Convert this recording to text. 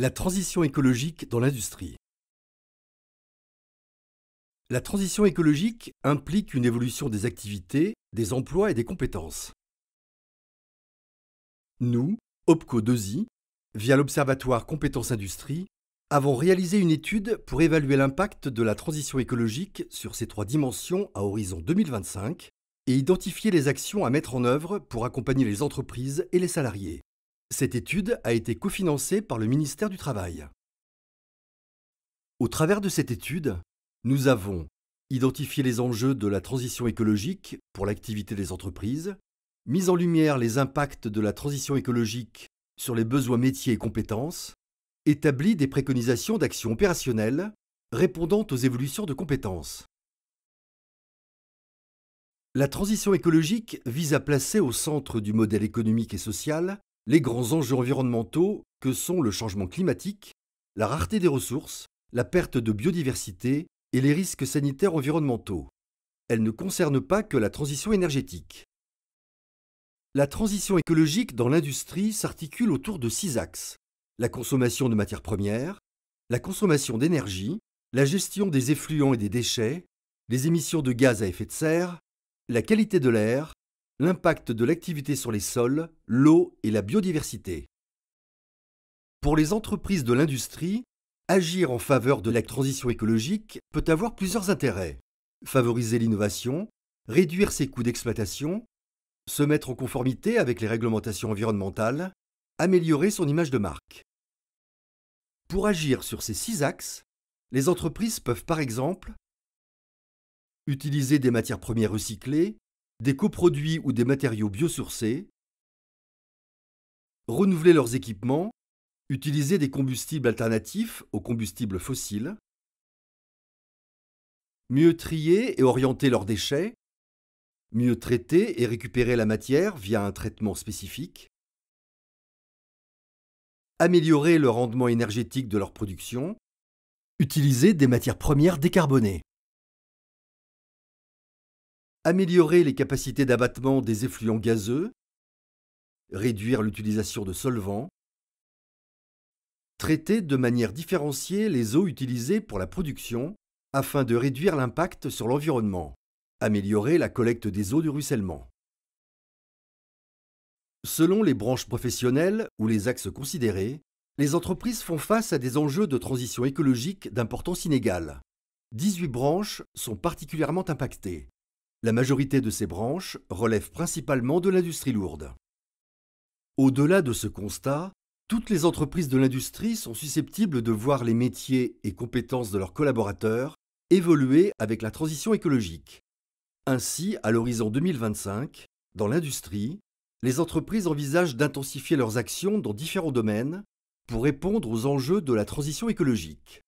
La transition écologique dans l'industrie. La transition écologique implique une évolution des activités, des emplois et des compétences. Nous, OPCO 2I, via l'Observatoire Compétences Industrie, avons réalisé une étude pour évaluer l'impact de la transition écologique sur ces trois dimensions à horizon 2025 et identifier les actions à mettre en œuvre pour accompagner les entreprises et les salariés. Cette étude a été cofinancée par le ministère du Travail. Au travers de cette étude, nous avons identifié les enjeux de la transition écologique pour l'activité des entreprises, mis en lumière les impacts de la transition écologique sur les besoins métiers et compétences, établi des préconisations d'actions opérationnelles répondant aux évolutions de compétences. La transition écologique vise à placer au centre du modèle économique et social les grands enjeux environnementaux que sont le changement climatique, la rareté des ressources, la perte de biodiversité et les risques sanitaires environnementaux. Elles ne concernent pas que la transition énergétique. La transition écologique dans l'industrie s'articule autour de six axes. La consommation de matières premières, la consommation d'énergie, la gestion des effluents et des déchets, les émissions de gaz à effet de serre, la qualité de l'air l'impact de l'activité sur les sols, l'eau et la biodiversité. Pour les entreprises de l'industrie, agir en faveur de la transition écologique peut avoir plusieurs intérêts. Favoriser l'innovation, réduire ses coûts d'exploitation, se mettre en conformité avec les réglementations environnementales, améliorer son image de marque. Pour agir sur ces six axes, les entreprises peuvent par exemple utiliser des matières premières recyclées, des coproduits ou des matériaux biosourcés, renouveler leurs équipements, utiliser des combustibles alternatifs aux combustibles fossiles, mieux trier et orienter leurs déchets, mieux traiter et récupérer la matière via un traitement spécifique, améliorer le rendement énergétique de leur production, utiliser des matières premières décarbonées améliorer les capacités d'abattement des effluents gazeux, réduire l'utilisation de solvants, traiter de manière différenciée les eaux utilisées pour la production afin de réduire l'impact sur l'environnement, améliorer la collecte des eaux du ruissellement. Selon les branches professionnelles ou les axes considérés, les entreprises font face à des enjeux de transition écologique d'importance inégale. 18 branches sont particulièrement impactées. La majorité de ces branches relèvent principalement de l'industrie lourde. Au-delà de ce constat, toutes les entreprises de l'industrie sont susceptibles de voir les métiers et compétences de leurs collaborateurs évoluer avec la transition écologique. Ainsi, à l'horizon 2025, dans l'industrie, les entreprises envisagent d'intensifier leurs actions dans différents domaines pour répondre aux enjeux de la transition écologique.